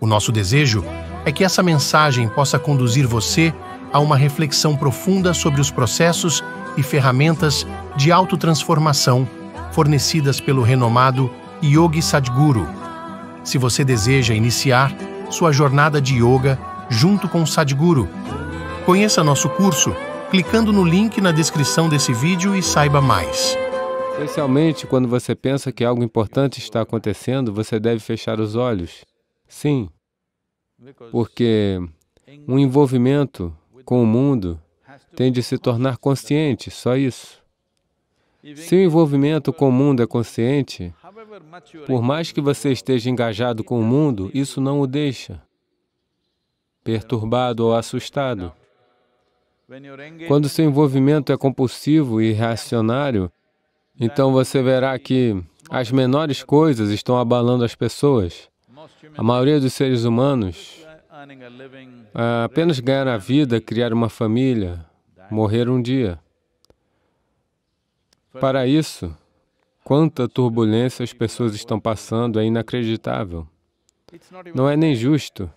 O nosso desejo é que essa mensagem possa conduzir você a uma reflexão profunda sobre os processos e ferramentas de autotransformação fornecidas pelo renomado Yogi Sadhguru. Se você deseja iniciar sua jornada de yoga junto com o Sadhguru, conheça nosso curso clicando no link na descrição desse vídeo e saiba mais. Especialmente quando você pensa que algo importante está acontecendo, você deve fechar os olhos Sim, porque um envolvimento com o mundo tem de se tornar consciente, só isso. Se o envolvimento com o mundo é consciente, por mais que você esteja engajado com o mundo, isso não o deixa perturbado ou assustado. Quando seu envolvimento é compulsivo e reacionário, então você verá que as menores coisas estão abalando as pessoas. A maioria dos seres humanos é, apenas ganhar a vida, criar uma família, morrer um dia. Para isso, quanta turbulência as pessoas estão passando é inacreditável. Não é nem justo.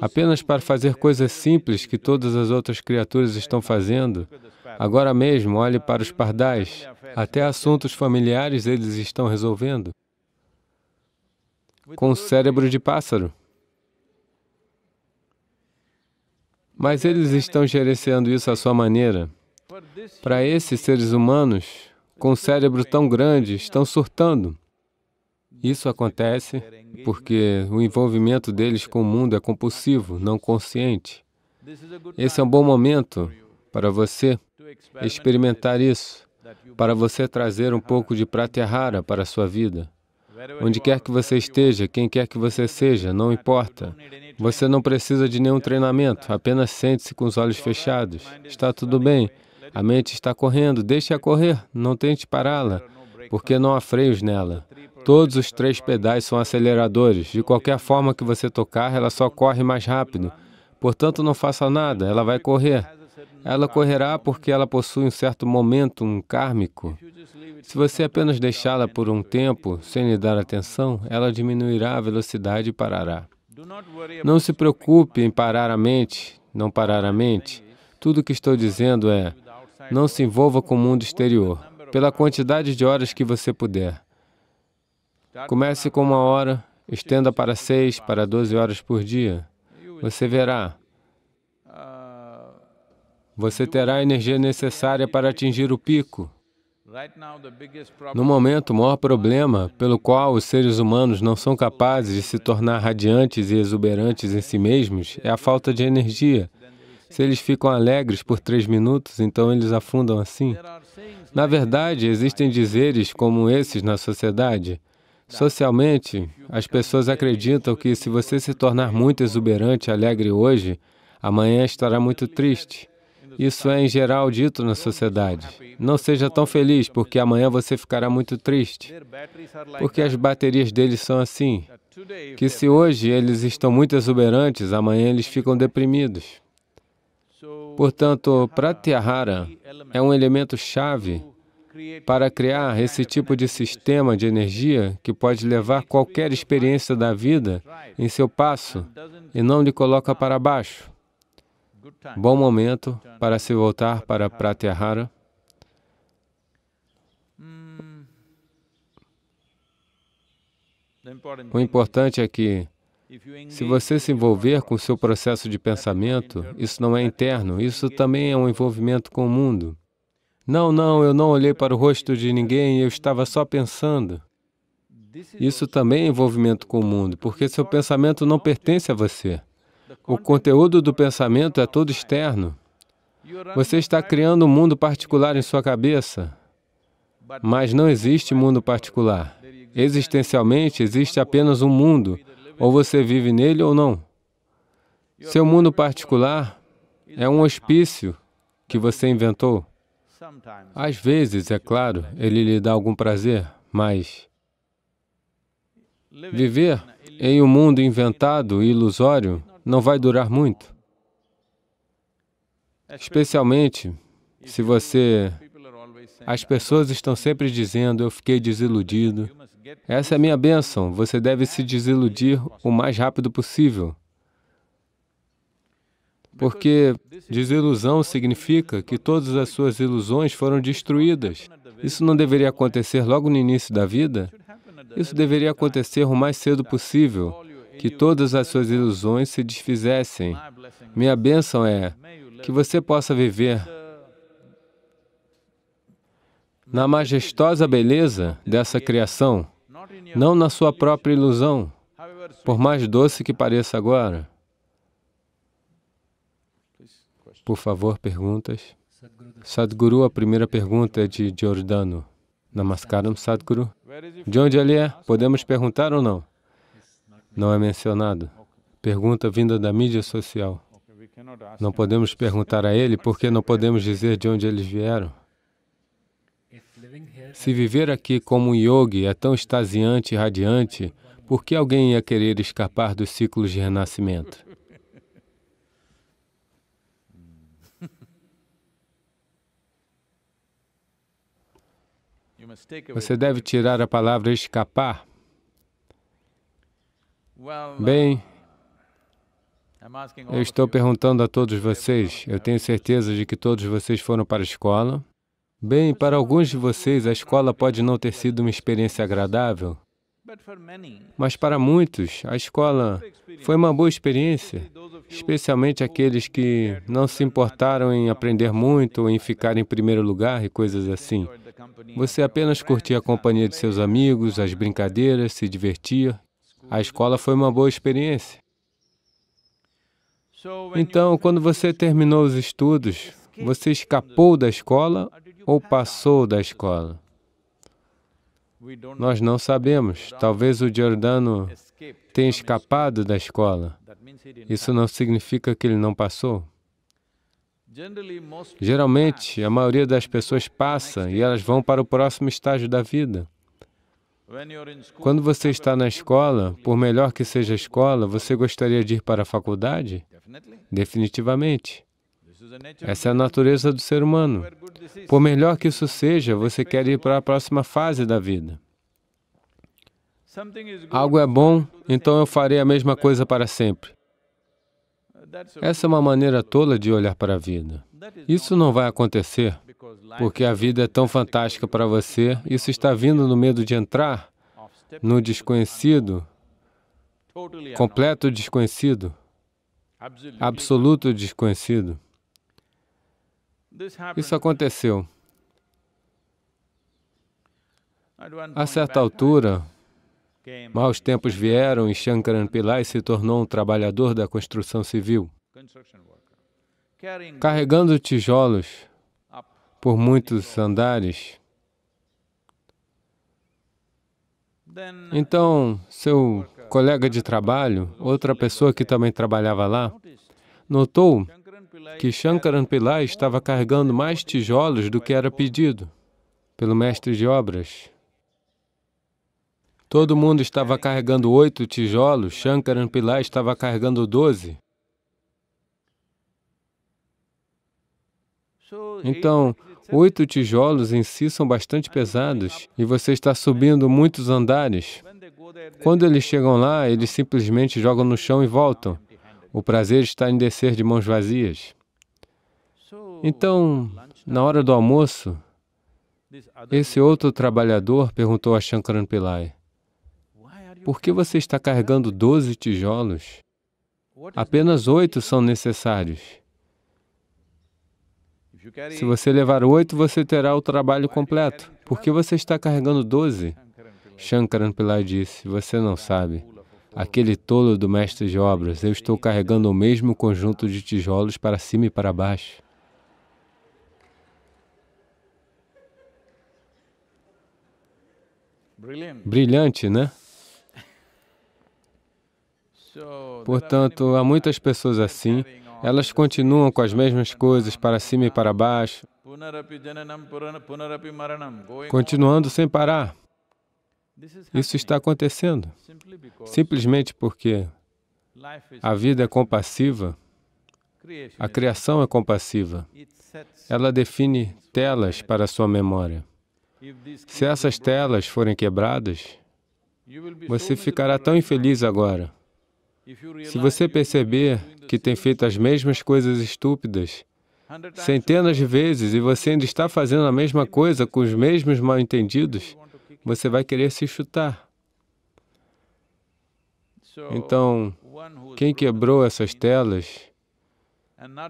Apenas para fazer coisas simples que todas as outras criaturas estão fazendo. Agora mesmo, olhe para os pardais. Até assuntos familiares eles estão resolvendo com o cérebro de pássaro. Mas eles estão gerenciando isso à sua maneira. Para esses seres humanos, com um cérebro tão grande, estão surtando. Isso acontece porque o envolvimento deles com o mundo é compulsivo, não consciente. Esse é um bom momento para você experimentar isso, para você trazer um pouco de pratyahara para a sua vida. Onde quer que você esteja, quem quer que você seja, não importa. Você não precisa de nenhum treinamento, apenas sente-se com os olhos fechados. Está tudo bem. A mente está correndo, deixe-a correr, não tente pará-la, porque não há freios nela. Todos os três pedais são aceleradores. De qualquer forma que você tocar, ela só corre mais rápido. Portanto, não faça nada, ela vai correr ela correrá porque ela possui um certo um kármico. Se você apenas deixá-la por um tempo, sem lhe dar atenção, ela diminuirá a velocidade e parará. Não se preocupe em parar a mente, não parar a mente. Tudo o que estou dizendo é, não se envolva com o mundo exterior, pela quantidade de horas que você puder. Comece com uma hora, estenda para seis, para doze horas por dia. Você verá, você terá a energia necessária para atingir o pico. No momento, o maior problema pelo qual os seres humanos não são capazes de se tornar radiantes e exuberantes em si mesmos é a falta de energia. Se eles ficam alegres por três minutos, então eles afundam assim. Na verdade, existem dizeres como esses na sociedade. Socialmente, as pessoas acreditam que se você se tornar muito exuberante e alegre hoje, amanhã estará muito triste. Isso é em geral dito na sociedade. Não seja tão feliz, porque amanhã você ficará assim. muito triste. Porque as baterias deles são assim. Que se hoje eles estão muito exuberantes, amanhã eles ficam deprimidos. Portanto, Pratyahara é, é um elemento chave para criar esse né? tipo de sistema de energia que pode levar qualquer experiência da vida em seu passo e não lhe coloca para baixo bom momento para se voltar para Pratyahara. O importante é que, se você se envolver com o seu processo de pensamento, isso não é interno, isso também é um envolvimento com o mundo. Não, não, eu não olhei para o rosto de ninguém, eu estava só pensando. Isso também é envolvimento com o mundo, porque seu pensamento não pertence a você. O conteúdo do pensamento é todo externo. Você está criando um mundo particular em sua cabeça, mas não existe mundo particular. Existencialmente, existe apenas um mundo, ou você vive nele ou não. Seu mundo particular é um hospício que você inventou. Às vezes, é claro, ele lhe dá algum prazer, mas viver em um mundo inventado e ilusório não vai durar muito. Especialmente se você... As pessoas estão sempre dizendo, eu fiquei desiludido. Essa é a minha bênção, você deve se desiludir o mais rápido possível. Porque desilusão significa que todas as suas ilusões foram destruídas. Isso não deveria acontecer logo no início da vida? Isso deveria acontecer o mais cedo possível, que todas as suas ilusões se desfizessem. Minha bênção é que você possa viver na majestosa beleza dessa criação, não na sua própria ilusão, por mais doce que pareça agora. Por favor, perguntas. Sadhguru, a primeira pergunta é de Giordano. Namaskaram, Sadhguru. De onde ele é? Podemos perguntar ou não? não é mencionado. Pergunta vinda da mídia social. Não podemos perguntar a ele porque não podemos dizer de onde eles vieram. Se viver aqui como um yogi é tão extasiante e radiante, por que alguém ia querer escapar dos ciclos de renascimento? Você deve tirar a palavra escapar Uh, Bem, eu estou perguntando a todos vocês, eu tenho certeza de que todos vocês foram para a escola. Bem, para alguns de vocês, a escola pode não ter sido uma experiência agradável, mas para muitos, a escola foi uma boa experiência, especialmente aqueles que não se importaram em aprender muito ou em ficar em primeiro lugar e coisas assim. Você apenas curtia a companhia de seus amigos, as brincadeiras, se divertia a escola foi uma boa experiência. Então, quando você terminou os estudos, você escapou da escola ou passou da escola? Nós não sabemos. Talvez o Giordano tenha escapado da escola. Isso não significa que ele não passou. Geralmente, a maioria das pessoas passa e elas vão para o próximo estágio da vida. Quando você está na escola, por melhor que seja a escola, você gostaria de ir para a faculdade? Definitivamente. Essa é a natureza do ser humano. Por melhor que isso seja, você quer ir para a próxima fase da vida. Algo é bom, então eu farei a mesma coisa para sempre. Essa é uma maneira tola de olhar para a vida. Isso não vai acontecer, porque a vida é tão fantástica para você. Isso está vindo no medo de entrar no desconhecido, completo desconhecido, absoluto desconhecido. Isso aconteceu. A certa altura, maus tempos vieram e Shankaran Pillai se tornou um trabalhador da construção civil carregando tijolos por muitos andares. Então, seu colega de trabalho, outra pessoa que também trabalhava lá, notou que Shankaran Pillai estava carregando mais tijolos do que era pedido pelo mestre de obras. Todo mundo estava carregando oito tijolos, Shankaran Pillai estava carregando doze. Então, oito tijolos em si são bastante pesados e você está subindo muitos andares. Quando eles chegam lá, eles simplesmente jogam no chão e voltam. O prazer está em descer de mãos vazias. Então, na hora do almoço, esse outro trabalhador perguntou a Shankaran Pillai, por que você está carregando 12 tijolos? Apenas oito são necessários. Se você levar oito, você terá o trabalho completo. Por que você está carregando doze? Shankaran Pillai disse, você não sabe. Aquele tolo do mestre de obras, eu estou carregando o mesmo conjunto de tijolos para cima e para baixo. Brilhante, né? Portanto, há muitas pessoas assim elas continuam com as mesmas coisas para cima e para baixo, continuando sem parar. Isso está acontecendo simplesmente porque a vida é compassiva, a criação é compassiva. Ela define telas para a sua memória. Se essas telas forem quebradas, você ficará tão infeliz agora se você perceber que tem assim, feito as mesmas coisas estúpidas centenas de vezes e você ainda está fazendo a mesma coisa com os assim, mesmos mal-entendidos, você vai querer se chutar. Então, quem quebrou essas telas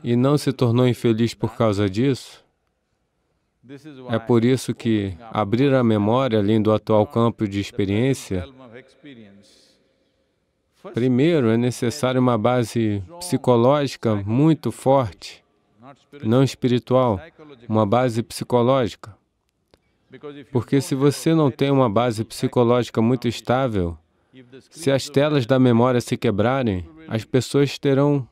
e não se tornou infeliz por causa disso, é por isso que abrir a memória além do atual campo de experiência Primeiro, é necessário uma base psicológica muito forte, não espiritual, uma base psicológica. Porque se você não tem uma base psicológica muito estável, se as telas da memória se quebrarem, as pessoas terão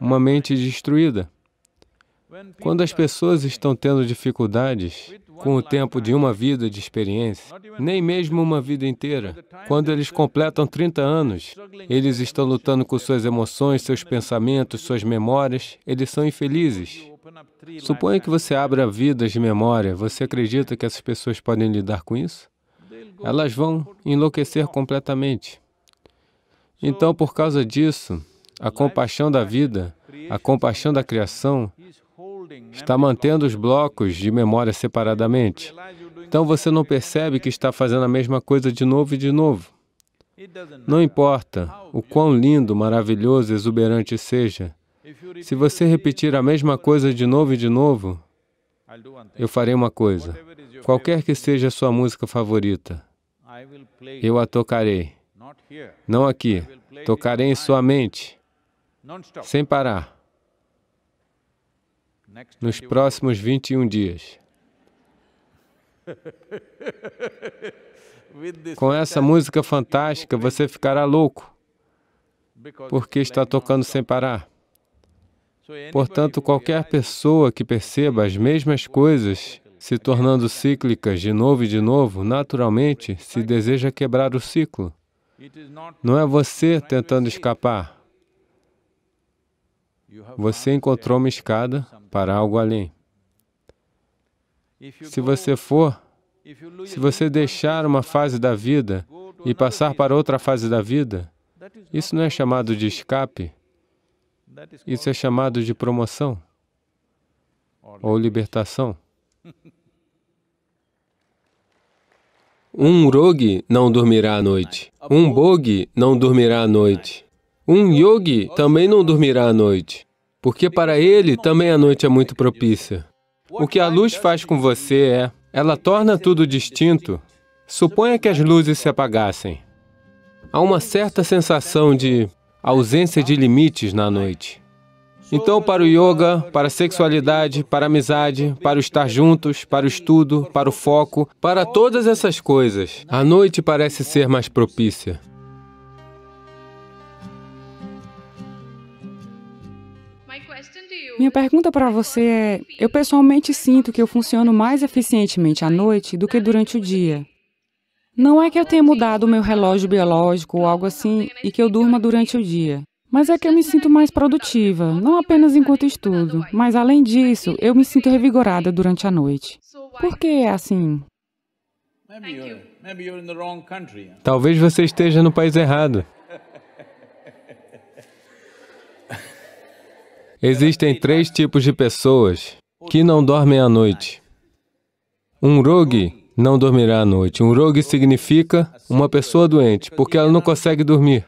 uma mente destruída. Quando as pessoas estão tendo dificuldades com o tempo de uma vida de experiência, nem mesmo uma vida inteira, quando eles completam 30 anos, eles estão lutando com suas emoções, seus pensamentos, suas memórias, eles são infelizes. Suponha que você abra vidas de memória, você acredita que essas pessoas podem lidar com isso? Elas vão enlouquecer completamente. Então, por causa disso, a compaixão da vida, a compaixão da criação, né? está mantendo os blocos de memória separadamente. Então você não percebe que está fazendo a mesma coisa de novo e de novo. Não importa o quão lindo, maravilhoso, exuberante seja, se você repetir a mesma coisa de novo e de novo, eu farei uma coisa. Qualquer que seja a sua música favorita, eu a tocarei. Não aqui, tocarei em sua mente, sem parar nos próximos 21 dias. Com essa música fantástica, você ficará louco, porque está tocando sem parar. Portanto, qualquer pessoa que perceba as mesmas coisas se tornando cíclicas de novo e de novo, naturalmente se deseja quebrar o ciclo. Não é você tentando escapar, você encontrou uma escada para algo além. Se você for, se você deixar uma fase da vida e passar para outra fase da vida, isso não é chamado de escape, isso é chamado de promoção ou libertação. Um rogue não dormirá à noite. Um bogue não dormirá à noite. Um yogi também não dormirá à noite porque para ele também a noite é muito propícia. O que a luz faz com você é, ela torna tudo distinto. Suponha que as luzes se apagassem. Há uma certa sensação de ausência de limites na noite. Então, para o yoga, para a sexualidade, para a amizade, para o estar juntos, para o estudo, para o foco, para todas essas coisas, a noite parece ser mais propícia. Minha pergunta para você é: eu pessoalmente sinto que eu funciono mais eficientemente à noite do que durante o dia. Não é que eu tenha mudado o meu relógio biológico ou algo assim e que eu durma durante o dia. Mas é que eu me sinto mais produtiva, não apenas enquanto estudo, mas além disso, eu me sinto revigorada durante a noite. Por que é assim? Talvez você esteja no país errado. Existem três tipos de pessoas que não dormem à noite. Um rogue não dormirá à noite. Um rogue significa uma pessoa doente, porque ela não consegue dormir.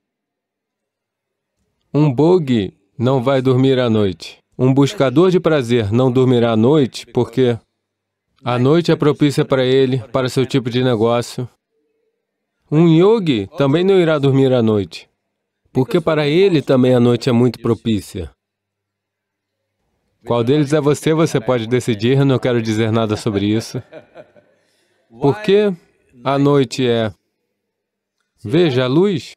Um bogue não vai dormir à noite. Um buscador de prazer não dormirá à noite, porque a noite é propícia para ele, para seu tipo de negócio. Um yogi também não irá dormir à noite, porque para ele também a noite é muito propícia. Qual deles é você, você pode decidir, não quero dizer nada sobre isso. Por que a noite é... Veja, a luz.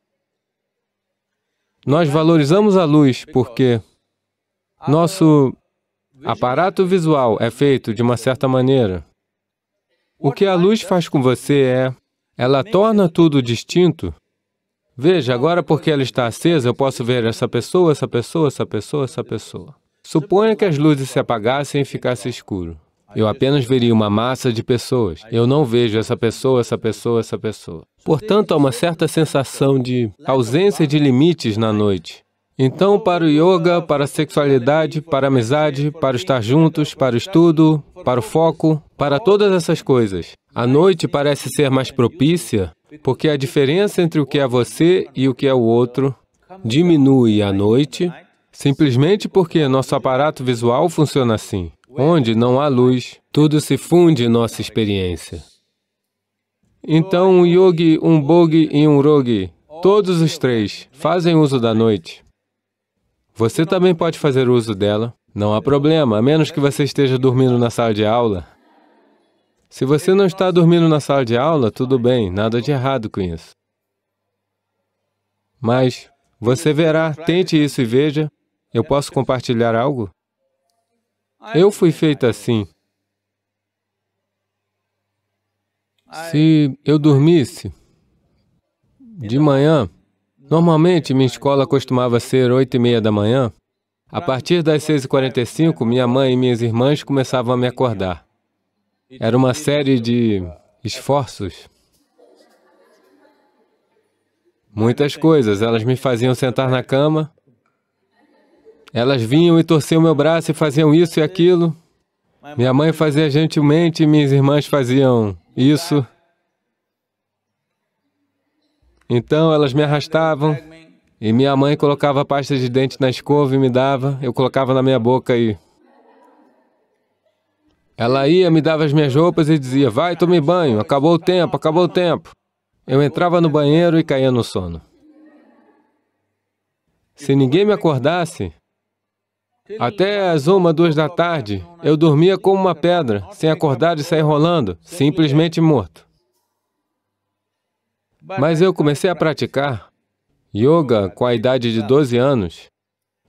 Nós valorizamos a luz porque nosso aparato visual é feito de uma certa maneira. O que a luz faz com você é, ela torna tudo distinto. Veja, agora porque ela está acesa, eu posso ver essa pessoa, essa pessoa, essa pessoa, essa pessoa. Suponha que as luzes se apagassem e ficasse escuro. Eu apenas veria uma massa de pessoas. Eu não vejo essa pessoa, essa pessoa, essa pessoa. Portanto, há uma certa sensação de ausência de limites na noite. Então, para o yoga, para a sexualidade, para a amizade, para estar juntos, para o estudo, para o foco, para todas essas coisas, a noite parece ser mais propícia, porque a diferença entre o que é você e o que é o outro diminui à noite simplesmente porque nosso aparato visual funciona assim. Onde não há luz, tudo se funde em nossa experiência. Então, um yogi, um bogi e um rogi, todos os três, fazem uso da noite. Você também pode fazer uso dela. Não há problema, a menos que você esteja dormindo na sala de aula. Se você não está dormindo na sala de aula, tudo bem, nada de errado com isso. Mas você verá, tente isso e veja, eu posso compartilhar algo? Eu fui feita assim. Se eu dormisse de manhã, normalmente minha escola costumava ser oito e meia da manhã. A partir das 6h45, minha mãe e minhas irmãs começavam a me acordar. Era uma série então. de esforços. Muitas coisas. Elas me faziam sentar na cama, elas vinham e torciam meu braço e faziam isso e aquilo. Minha mãe fazia gentilmente, minhas irmãs faziam isso. Então elas me arrastavam e minha mãe colocava a pasta de dente na escova e me dava. Eu colocava na minha boca e. Ela ia, me dava as minhas roupas e dizia: Vai, tome banho, acabou o tempo, acabou o tempo. Eu entrava no banheiro e caía no sono. Se ninguém me acordasse, até as uma, duas da tarde, eu dormia como uma pedra, sem acordar e sair rolando, simplesmente morto. Mas eu comecei a praticar yoga com a idade de 12 anos,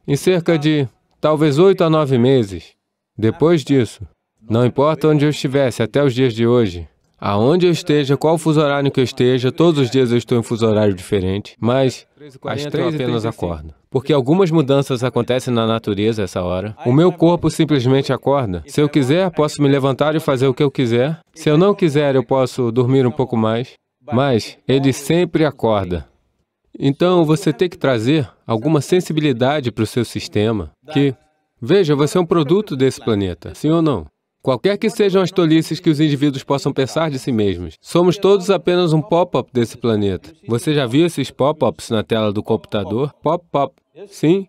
em cerca de talvez 8 a 9 meses. Depois disso, não importa onde eu estivesse até os dias de hoje, Aonde eu esteja, qual fuso horário que eu esteja, todos os dias eu estou em fuso horário diferente, mas às três apenas acordo. Porque algumas mudanças acontecem na natureza essa hora. O meu corpo simplesmente acorda. Se eu quiser, posso me levantar e fazer o que eu quiser. Se eu não quiser, eu posso dormir um pouco mais. Mas ele sempre acorda. Então, você tem que trazer alguma sensibilidade para o seu sistema, que, veja, você é um produto desse planeta, sim ou não? Qualquer que sejam as tolices que os indivíduos possam pensar de si mesmos, somos todos apenas um pop-up desse planeta. Você já viu esses pop-ups na tela do computador? Pop-up. Sim.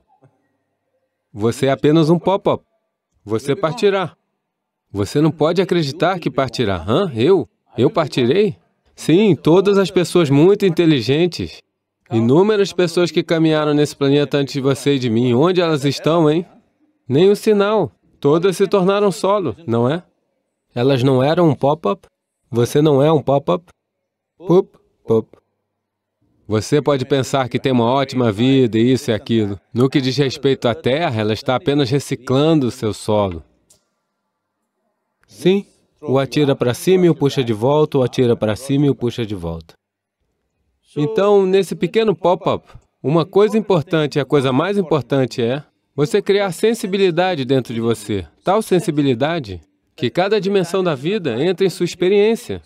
Você é apenas um pop-up. Você partirá. Você não pode acreditar que partirá. Hã? Eu? Eu partirei? Sim, todas as pessoas muito inteligentes, inúmeras pessoas que caminharam nesse planeta antes de você e de mim, onde elas estão, hein? Nem um sinal. Todas se tornaram solo, não é? Elas não eram um pop-up? Você não é um pop-up? Pup, pup. Você pode pensar que tem uma ótima vida, e isso e aquilo. No que diz respeito à Terra, ela está apenas reciclando o seu solo. Sim, o atira para cima e o puxa de volta, o atira para cima e o puxa de volta. Então, nesse pequeno pop-up, uma coisa importante, a coisa mais importante é você criar sensibilidade dentro de você, tal sensibilidade que cada dimensão da vida entra em sua experiência.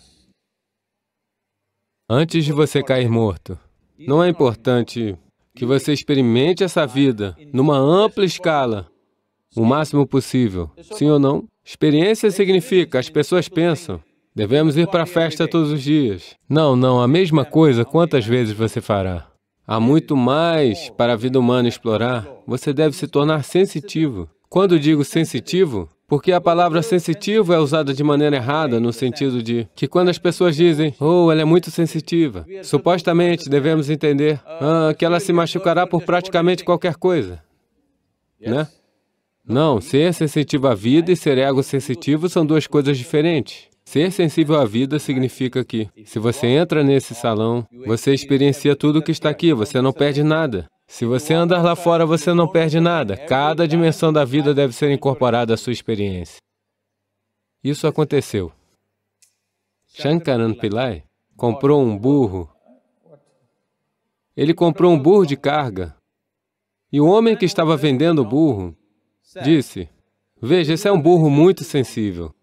Antes de você cair morto, não é importante que você experimente essa vida numa ampla escala, o máximo possível. Sim ou não? Experiência significa, as pessoas pensam, devemos ir para a festa todos os dias. Não, não, a mesma coisa quantas vezes você fará. Há muito mais para a vida humana explorar. Você deve se tornar sensitivo. Quando digo sensitivo, porque a palavra sensitivo é usada de maneira errada, no sentido de que quando as pessoas dizem, oh, ela é muito sensitiva, supostamente devemos entender ah, que ela se machucará por praticamente qualquer coisa, né? Não, ser sensitivo à vida e ser ego sensitivo são duas coisas diferentes. Ser sensível à vida significa que, se você entra nesse salão, você experiencia tudo o que está aqui, você não perde nada. Se você andar lá fora, você não perde nada. Cada dimensão da vida deve ser incorporada à sua experiência. Isso aconteceu. Shankaran Pillai comprou um burro. Ele comprou um burro de carga. E o homem que estava vendendo o burro disse, veja, esse é um burro muito sensível.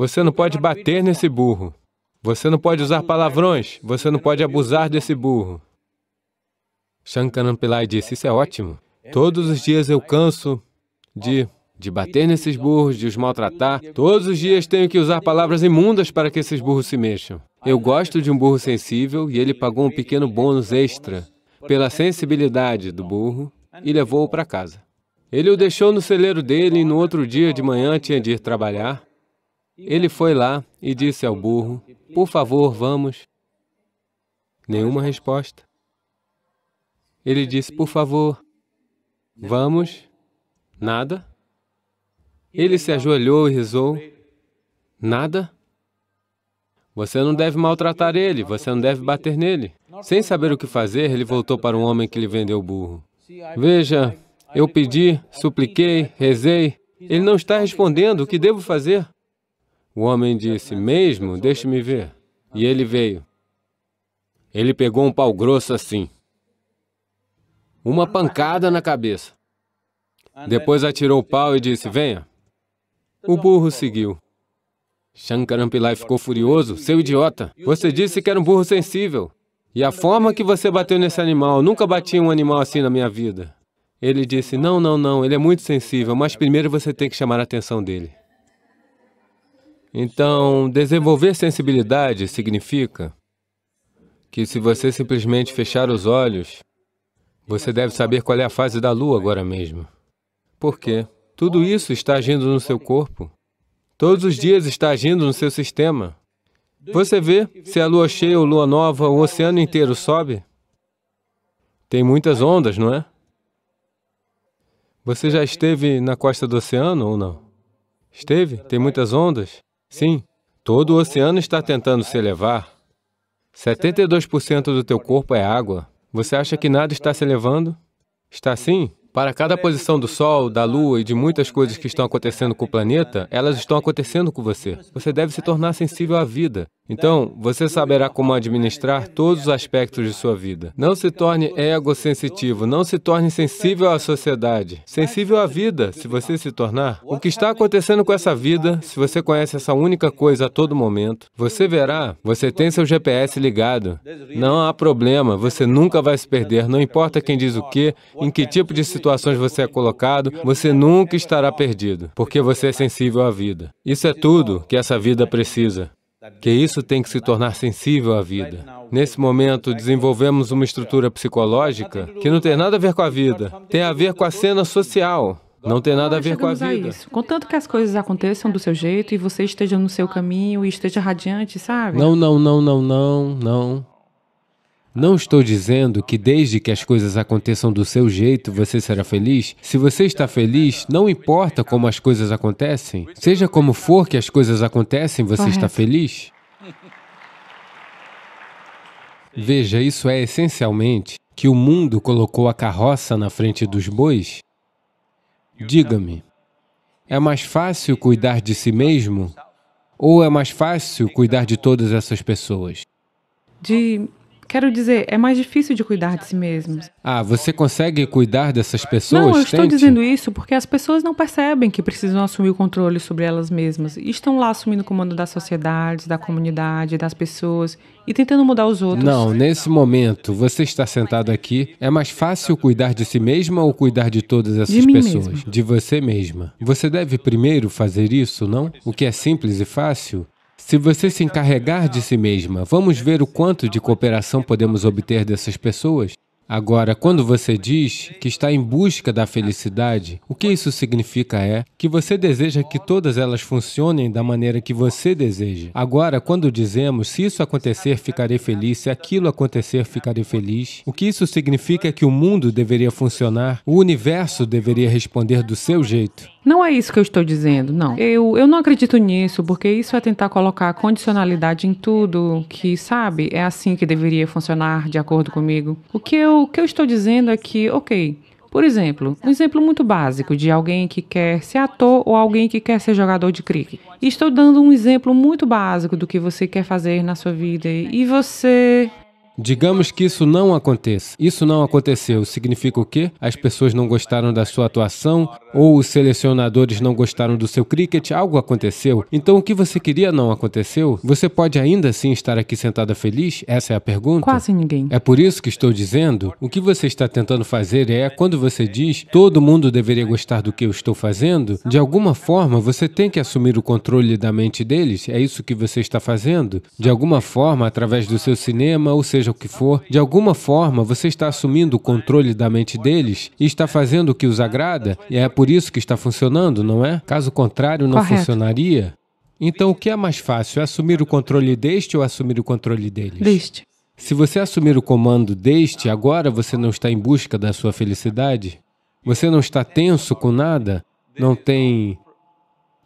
Você não pode bater nesse burro. Você não pode usar palavrões. Você não pode abusar desse burro. Shankaran Pillai disse, isso é ótimo. Todos os dias eu canso de, de bater nesses burros, de os maltratar. Todos os dias tenho que usar palavras imundas para que esses burros se mexam. Eu gosto de um burro sensível e ele pagou um pequeno bônus extra pela sensibilidade do burro e levou-o para casa. Ele o deixou no celeiro dele e no outro dia de manhã tinha de ir trabalhar. Ele foi lá e disse ao burro: Por favor, vamos. Nenhuma resposta. Ele disse: Por favor, vamos. Nada. Ele se ajoelhou e rezou: Nada. Você não deve maltratar ele, você não deve bater nele. Sem saber o que fazer, ele voltou para um homem que lhe vendeu o burro. Veja, eu pedi, supliquei, rezei. Ele não está respondendo, o que devo fazer? O homem disse, mesmo, deixe-me ver. E ele veio. Ele pegou um pau grosso assim. Uma pancada na cabeça. Depois atirou o pau e disse, venha. O burro seguiu. Shankaran Pillai ficou furioso. Seu idiota, você disse que era um burro sensível. E a forma que você bateu nesse animal, Eu nunca bati um animal assim na minha vida. Ele disse, não, não, não, ele é muito sensível, mas primeiro você tem que chamar a atenção dele. Então, desenvolver sensibilidade significa que se você simplesmente fechar os olhos, você deve saber qual é a fase da lua agora mesmo. Por quê? Tudo isso está agindo no seu corpo. Todos os dias está agindo no seu sistema. Você vê, se a lua cheia ou lua nova, o oceano inteiro sobe. Tem muitas ondas, não é? Você já esteve na costa do oceano ou não? Esteve? Tem muitas ondas? Sim, todo o oceano está tentando se elevar. 72% do teu corpo é água. Você acha que nada está se elevando? Está sim. Para cada posição do Sol, da Lua e de muitas coisas que estão acontecendo com o planeta, elas estão acontecendo com você. Você deve se tornar sensível à vida. Então, você saberá como administrar todos os aspectos de sua vida. Não se torne egosensitivo, não se torne sensível à sociedade. Sensível à vida, se você se tornar. O que está acontecendo com essa vida, se você conhece essa única coisa a todo momento, você verá, você tem seu GPS ligado. Não há problema, você nunca vai se perder, não importa quem diz o que, em que tipo de situação situações você é colocado, você nunca estará perdido, porque você é sensível à vida. Isso é tudo que essa vida precisa que isso tem que se tornar sensível à vida. Nesse momento, desenvolvemos uma estrutura psicológica que não tem nada a ver com a vida, tem a ver com a cena social. Não tem nada a ver com a vida. A Contanto que as coisas aconteçam do seu jeito e você esteja no seu caminho e esteja radiante, sabe? Não, não, não, não, não, não. Não estou dizendo que desde que as coisas aconteçam do seu jeito, você será feliz. Se você está feliz, não importa como as coisas acontecem. Seja como for que as coisas acontecem, você está feliz. Veja, isso é essencialmente que o mundo colocou a carroça na frente dos bois. Diga-me, é mais fácil cuidar de si mesmo ou é mais fácil cuidar de todas essas pessoas? De Quero dizer, é mais difícil de cuidar de si mesmos. Ah, você consegue cuidar dessas pessoas? Não, eu estou Tente. dizendo isso porque as pessoas não percebem que precisam assumir o controle sobre elas mesmas. E estão lá assumindo o comando das sociedades, da comunidade, das pessoas e tentando mudar os outros. Não, nesse momento, você está sentado aqui, é mais fácil cuidar de si mesma ou cuidar de todas essas de pessoas? De você mesma. Você deve primeiro fazer isso, não? O que é simples e fácil se você se encarregar de si mesma, vamos ver o quanto de cooperação podemos obter dessas pessoas? Agora, quando você diz que está em busca da felicidade, o que isso significa é que você deseja que todas elas funcionem da maneira que você deseja. Agora, quando dizemos se isso acontecer, ficarei feliz, se aquilo acontecer, ficarei feliz, o que isso significa é que o mundo deveria funcionar, o universo deveria responder do seu jeito. Não é isso que eu estou dizendo, não. Eu, eu não acredito nisso, porque isso é tentar colocar condicionalidade em tudo que, sabe, é assim que deveria funcionar de acordo comigo. O que eu, o que eu estou dizendo é que, ok, por exemplo, um exemplo muito básico de alguém que quer ser ator ou alguém que quer ser jogador de cricket. Estou dando um exemplo muito básico do que você quer fazer na sua vida e você Digamos que isso não aconteça. Isso não aconteceu. Significa o quê? As pessoas não gostaram da sua atuação ou os selecionadores não gostaram do seu cricket, algo aconteceu. Então o que você queria não aconteceu? Você pode ainda assim estar aqui sentada feliz? Essa é a pergunta. Quase ninguém. É por isso que estou dizendo, o que você está tentando fazer é, quando você diz, todo mundo deveria gostar do que eu estou fazendo, de alguma forma você tem que assumir o controle da mente deles. É isso que você está fazendo. De alguma forma, através do seu cinema ou seja, seja o que for, de alguma forma você está assumindo o controle da mente deles e está fazendo o que os agrada, e é por isso que está funcionando, não é? Caso contrário, não Correto. funcionaria. Então, o que é mais fácil, é assumir o controle deste ou assumir o controle deles? Deste. Se você assumir o comando deste, agora você não está em busca da sua felicidade, você não está tenso com nada, não tem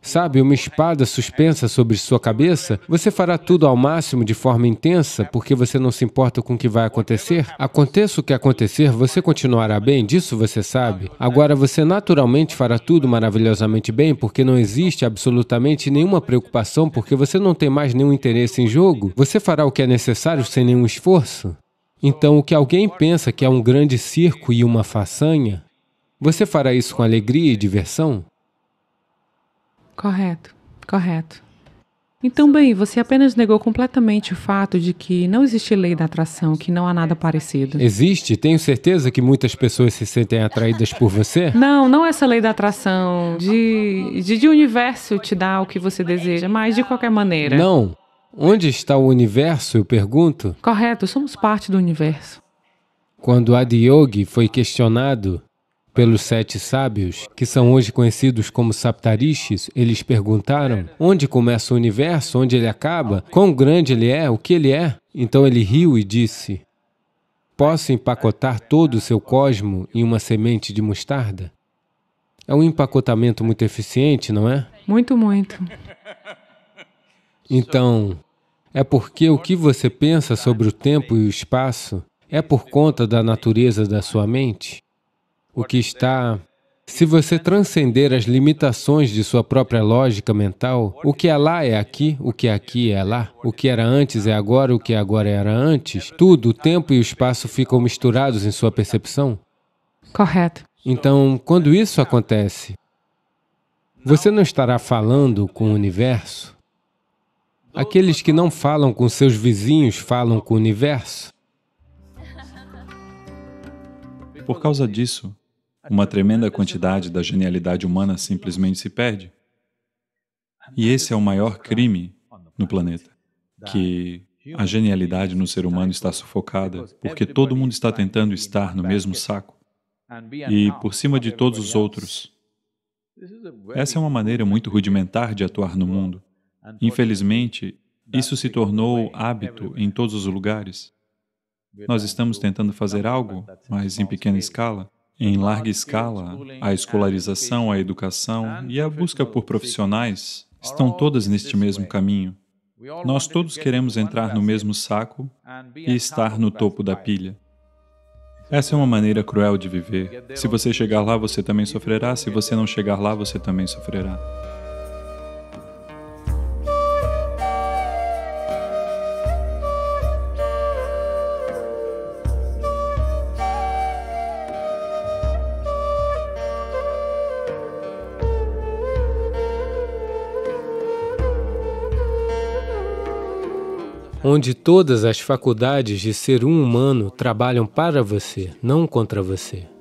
sabe, uma espada suspensa sobre sua cabeça, você fará tudo ao máximo de forma intensa porque você não se importa com o que vai acontecer? Aconteça o que acontecer, você continuará bem, disso você sabe. Agora, você naturalmente fará tudo maravilhosamente bem porque não existe absolutamente nenhuma preocupação porque você não tem mais nenhum interesse em jogo. Você fará o que é necessário sem nenhum esforço. Então, o que alguém pensa que é um grande circo e uma façanha, você fará isso com alegria e diversão? Correto, correto. Então, bem, você apenas negou completamente o fato de que não existe lei da atração, que não há nada parecido. Existe? Tenho certeza que muitas pessoas se sentem atraídas por você? Não, não essa lei da atração, de, de, de universo te dar o que você deseja, mas de qualquer maneira. Não. Onde está o universo, eu pergunto? Correto, somos parte do universo. Quando Adiyogi foi questionado pelos sete sábios, que são hoje conhecidos como Saptarishis, eles perguntaram onde começa o universo, onde ele acaba, quão grande ele é, o que ele é. Então ele riu e disse, posso empacotar todo o seu cosmo em uma semente de mostarda? É um empacotamento muito eficiente, não é? Muito, muito. Então, é porque o que você pensa sobre o tempo e o espaço é por conta da natureza da sua mente? o que está. Se você transcender as limitações de sua própria lógica mental, o que é lá é aqui, o que é aqui é lá, o que era antes é agora, o que agora era antes, tudo, o tempo e o espaço ficam misturados em sua percepção. Correto. Então, quando isso acontece, você não estará falando com o universo. Aqueles que não falam com seus vizinhos falam com o universo. Por causa disso, uma tremenda quantidade da genialidade humana simplesmente se perde. E esse é o maior crime no planeta, que a genialidade no ser humano está sufocada, porque todo mundo está tentando estar no mesmo saco e por cima de todos os outros. Essa é uma maneira muito rudimentar de atuar no mundo. Infelizmente, isso se tornou hábito em todos os lugares. Nós estamos tentando fazer algo, mas em pequena escala, em larga escala, a escolarização, a educação e a busca por profissionais estão todas neste mesmo caminho. Nós todos queremos entrar no mesmo saco e estar no topo da pilha. Essa é uma maneira cruel de viver. Se você chegar lá, você também sofrerá. Se você não chegar lá, você também sofrerá. onde todas as faculdades de ser um humano trabalham para você, não contra você.